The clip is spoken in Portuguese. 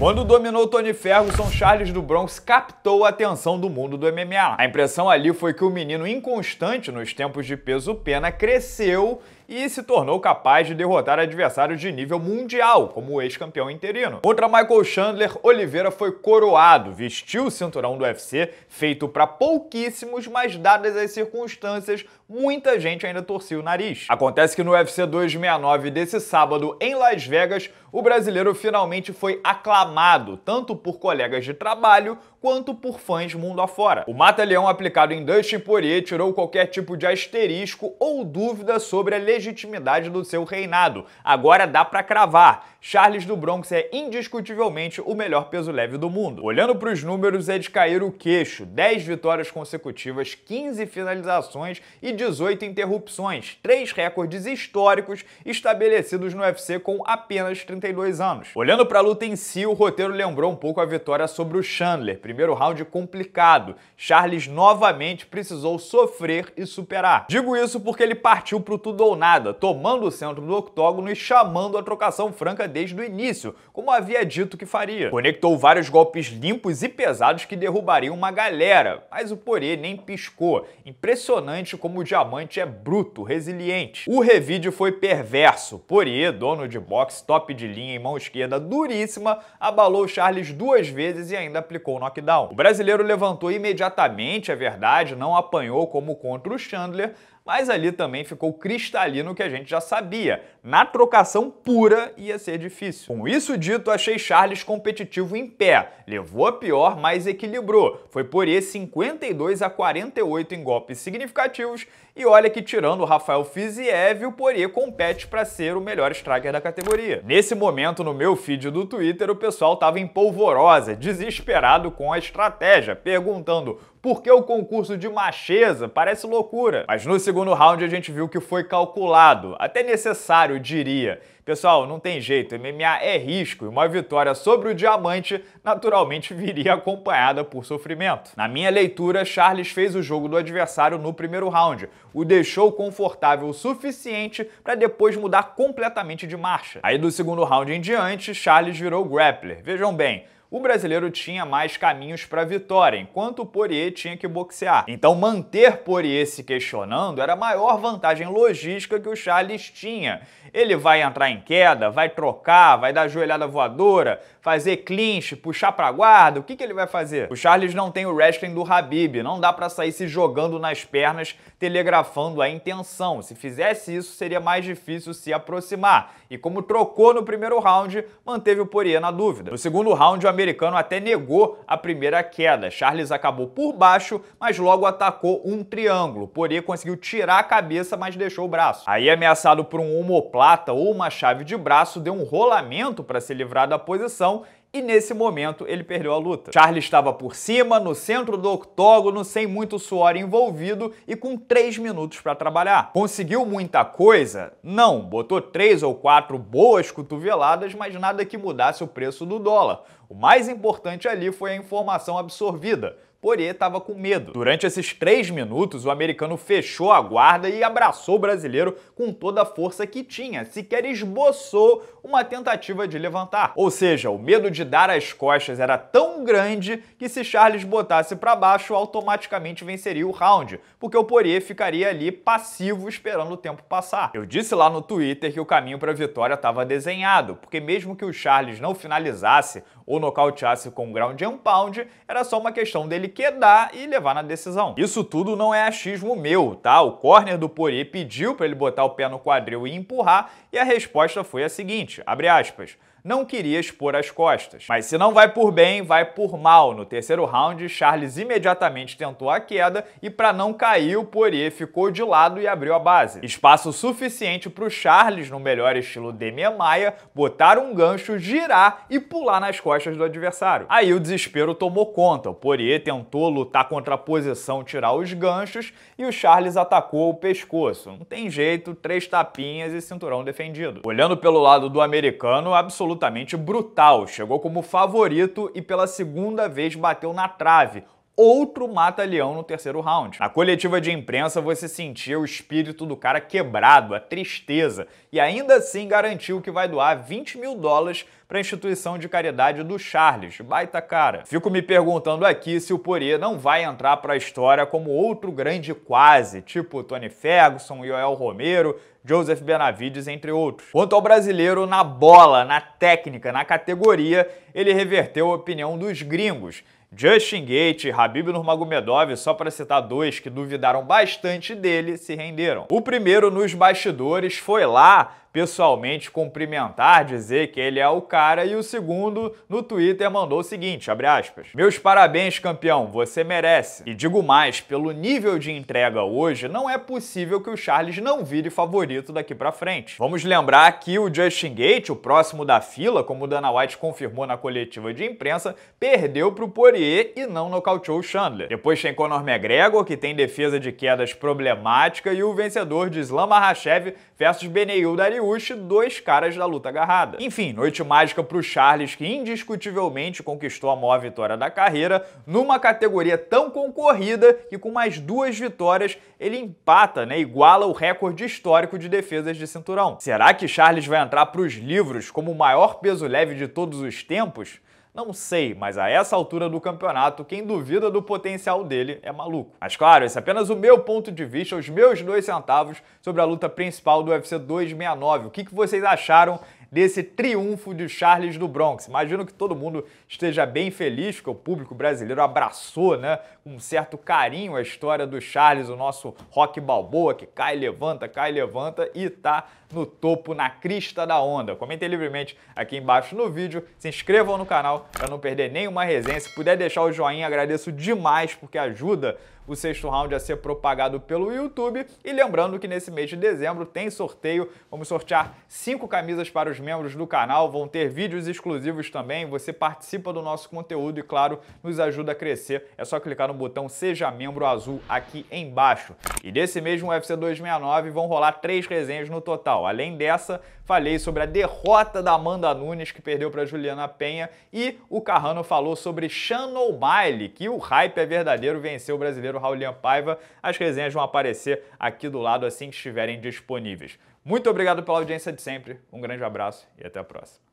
Quando dominou Tony Ferguson, Charles do Bronx captou a atenção do mundo do MMA. A impressão ali foi que o menino inconstante nos tempos de peso-pena cresceu e se tornou capaz de derrotar adversários de nível mundial, como o ex-campeão interino. Contra Michael Chandler, Oliveira foi coroado, vestiu o cinturão do UFC, feito para pouquíssimos, mas dadas as circunstâncias, muita gente ainda torcia o nariz. Acontece que no UFC 269 desse sábado, em Las Vegas, o brasileiro finalmente foi aclamado, tanto por colegas de trabalho quanto por fãs mundo afora. O mata-leão aplicado em Dustin Poirier tirou qualquer tipo de asterisco ou dúvida sobre a legitimidade do seu reinado. Agora dá para cravar. Charles do Bronx é indiscutivelmente o melhor peso leve do mundo. Olhando para os números é de cair o queixo. 10 vitórias consecutivas, 15 finalizações e 18 interrupções, três recordes históricos estabelecidos no UFC com apenas 32 anos. Olhando para a luta em si, o roteiro lembrou um pouco a vitória sobre o Chandler, Primeiro round complicado. Charles novamente precisou sofrer e superar. Digo isso porque ele partiu pro tudo ou nada, tomando o centro do octógono e chamando a trocação franca desde o início, como havia dito que faria. Conectou vários golpes limpos e pesados que derrubariam uma galera, mas o Porê nem piscou. Impressionante como o diamante é bruto, resiliente. O revide foi perverso. Porê, dono de boxe, top de linha e mão esquerda duríssima, abalou Charles duas vezes e ainda aplicou o knockdown. O brasileiro levantou imediatamente, é verdade, não apanhou como contra o Chandler, mas ali também ficou cristalino o que a gente já sabia. Na trocação pura ia ser difícil. Com isso dito, achei Charles competitivo em pé. Levou a pior, mas equilibrou. Foi por E 52 a 48 em golpes significativos e olha que tirando o Rafael Fiziev, o Poirier compete para ser o melhor striker da categoria. Nesse momento, no meu feed do Twitter, o pessoal tava em polvorosa, desesperado com a estratégia, perguntando porque o concurso de Macheza parece loucura. Mas no segundo round a gente viu que foi calculado, até necessário, diria. Pessoal, não tem jeito, MMA é risco e uma vitória sobre o diamante naturalmente viria acompanhada por sofrimento. Na minha leitura, Charles fez o jogo do adversário no primeiro round, o deixou confortável o suficiente para depois mudar completamente de marcha. Aí do segundo round em diante, Charles virou grappler. Vejam bem, o brasileiro tinha mais caminhos para a vitória, enquanto o Poirier tinha que boxear. Então manter Poirier se questionando era a maior vantagem logística que o Charles tinha. Ele vai entrar em queda, vai trocar, vai dar joelhada voadora, fazer clinch, puxar pra guarda, o que, que ele vai fazer? O Charles não tem o wrestling do Habib, não dá para sair se jogando nas pernas, telegrafando a intenção. Se fizesse isso, seria mais difícil se aproximar. E como trocou no primeiro round, manteve o Poirier na dúvida. No segundo round, o americano até negou a primeira queda. Charles acabou por baixo, mas logo atacou um triângulo. Poirier conseguiu tirar a cabeça, mas deixou o braço. Aí ameaçado por um omoplato, plata ou uma chave de braço deu um rolamento para se livrar da posição e nesse momento ele perdeu a luta. Charles estava por cima, no centro do octógono, sem muito suor envolvido e com três minutos para trabalhar. Conseguiu muita coisa? Não, botou três ou quatro boas cotoveladas, mas nada que mudasse o preço do dólar. O mais importante ali foi a informação absorvida Poirier estava com medo. Durante esses três minutos, o americano fechou a guarda e abraçou o brasileiro com toda a força que tinha, sequer esboçou uma tentativa de levantar. Ou seja, o medo de dar as costas era tão grande que se Charles botasse para baixo, automaticamente venceria o round, porque o Poirier ficaria ali passivo esperando o tempo passar. Eu disse lá no Twitter que o caminho para a vitória estava desenhado, porque mesmo que o Charles não finalizasse ou nocauteasse com um ground and pound, era só uma questão dele quedar e levar na decisão. Isso tudo não é achismo meu, tá? O corner do Poirier pediu para ele botar o pé no quadril e empurrar, e a resposta foi a seguinte, abre aspas, não queria expor as costas. Mas se não vai por bem, vai por mal. No terceiro round, Charles imediatamente tentou a queda e para não cair, o Poirier ficou de lado e abriu a base. Espaço suficiente para o Charles, no melhor estilo Demian Maia, botar um gancho, girar e pular nas costas do adversário. Aí o desespero tomou conta. O Poirier tentou lutar contra a posição, tirar os ganchos e o Charles atacou o pescoço. Não tem jeito, três tapinhas e cinturão defendido. Olhando pelo lado do americano, absolutamente absolutamente brutal. Chegou como favorito e pela segunda vez bateu na trave, outro mata-leão no terceiro round. Na coletiva de imprensa, você sentia o espírito do cara quebrado, a tristeza, e ainda assim garantiu que vai doar 20 mil dólares para a instituição de caridade do Charles. Baita cara. Fico me perguntando aqui se o Poirier não vai entrar para a história como outro grande quase, tipo Tony Ferguson, Yoel Romero, Joseph Benavides, entre outros. Quanto ao brasileiro, na bola, na técnica, na categoria, ele reverteu a opinião dos gringos Justin Gate e Habib Nurmagomedov, só para citar dois que duvidaram bastante dele, se renderam. O primeiro nos bastidores foi lá pessoalmente cumprimentar, dizer que ele é o cara, e o segundo no Twitter mandou o seguinte, abre aspas, meus parabéns campeão, você merece. E digo mais, pelo nível de entrega hoje, não é possível que o Charles não vire favorito daqui para frente. Vamos lembrar que o Justin Gate, o próximo da fila, como Dana White confirmou na coletiva de imprensa, perdeu para o Poirier e não nocauteou o Chandler. Depois tem Conor McGregor, que tem defesa de quedas problemática, e o vencedor de Islam Makhachev versus Beneil Dari dois caras da luta agarrada. Enfim, noite mágica pro Charles, que indiscutivelmente conquistou a maior vitória da carreira, numa categoria tão concorrida que com mais duas vitórias ele empata, né, iguala o recorde histórico de defesas de cinturão. Será que Charles vai entrar pros livros como o maior peso leve de todos os tempos? Não sei, mas a essa altura do campeonato, quem duvida do potencial dele é maluco. Mas claro, esse é apenas o meu ponto de vista, os meus dois centavos sobre a luta principal do UFC 269. O que, vocês acharam desse triunfo de Charles do Bronx. Imagino que todo mundo esteja bem feliz, que o público brasileiro abraçou, né, com um certo carinho a história do Charles, o nosso rock balboa, que cai, levanta, cai, levanta e tá no topo, na crista da onda. Comentem livremente aqui embaixo no vídeo, se inscrevam no canal para não perder nenhuma resenha. Se puder deixar o joinha, agradeço demais porque ajuda o sexto round a ser propagado pelo YouTube. E lembrando que nesse mês de dezembro tem sorteio, vamos sortear cinco camisas para os membros do canal, vão ter vídeos exclusivos também, você participa do nosso conteúdo e, claro, nos ajuda a crescer. É só clicar no botão Seja Membro Azul aqui embaixo. E desse mesmo UFC 269 vão rolar três resenhas no total. Além dessa, falei sobre a derrota da Amanda Nunes, que perdeu para Juliana Penha, e o Carrano falou sobre Shannon Miley, que o hype é verdadeiro, venceu o brasileiro Raulian Paiva. As resenhas vão aparecer aqui do lado assim que estiverem disponíveis. Muito obrigado pela audiência de sempre, um grande abraço e até a próxima.